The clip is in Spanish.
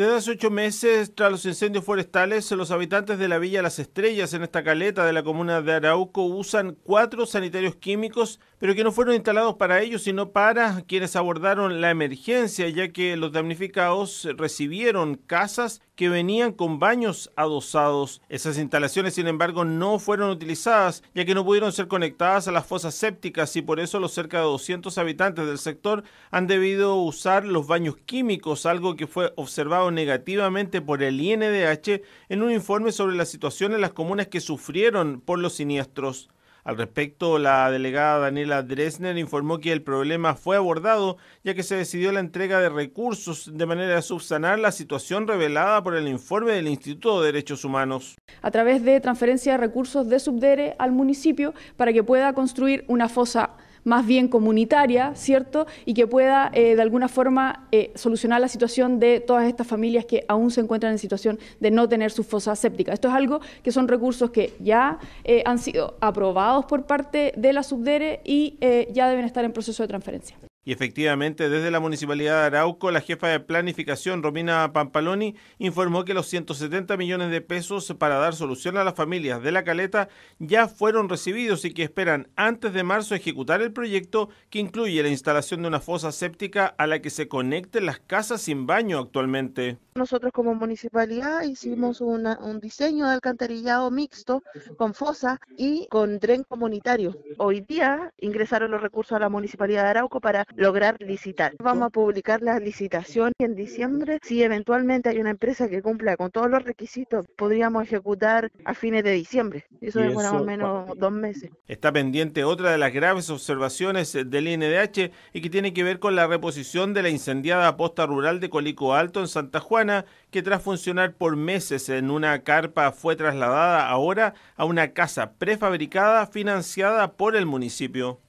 Desde hace ocho meses, tras los incendios forestales, los habitantes de la Villa Las Estrellas, en esta caleta de la comuna de Arauco, usan cuatro sanitarios químicos, pero que no fueron instalados para ellos, sino para quienes abordaron la emergencia, ya que los damnificados recibieron casas que venían con baños adosados. Esas instalaciones, sin embargo, no fueron utilizadas ya que no pudieron ser conectadas a las fosas sépticas y por eso los cerca de 200 habitantes del sector han debido usar los baños químicos, algo que fue observado negativamente por el INDH en un informe sobre la situación en las comunas que sufrieron por los siniestros. Al respecto, la delegada Daniela Dresner informó que el problema fue abordado ya que se decidió la entrega de recursos de manera a subsanar la situación revelada por el informe del Instituto de Derechos Humanos. A través de transferencia de recursos de Subdere al municipio para que pueda construir una fosa más bien comunitaria, ¿cierto? Y que pueda eh, de alguna forma eh, solucionar la situación de todas estas familias que aún se encuentran en situación de no tener su fosa séptica. Esto es algo que son recursos que ya eh, han sido aprobados por parte de la subdere y ya deben estar en proceso de transferencia efectivamente, desde la Municipalidad de Arauco, la jefa de planificación, Romina Pampaloni, informó que los 170 millones de pesos para dar solución a las familias de la caleta ya fueron recibidos y que esperan antes de marzo ejecutar el proyecto que incluye la instalación de una fosa séptica a la que se conecten las casas sin baño actualmente. Nosotros como municipalidad hicimos un diseño de alcantarillado mixto con fosa y con tren comunitario. Hoy día ingresaron los recursos a la Municipalidad de Arauco para lograr licitar. Vamos a publicar la licitación en diciembre. Si eventualmente hay una empresa que cumpla con todos los requisitos, podríamos ejecutar a fines de diciembre. Eso demora más o menos dos meses. Está pendiente otra de las graves observaciones del INDH y que tiene que ver con la reposición de la incendiada posta rural de Colico Alto en Santa Juana, que tras funcionar por meses en una carpa fue trasladada ahora a una casa prefabricada financiada por el municipio.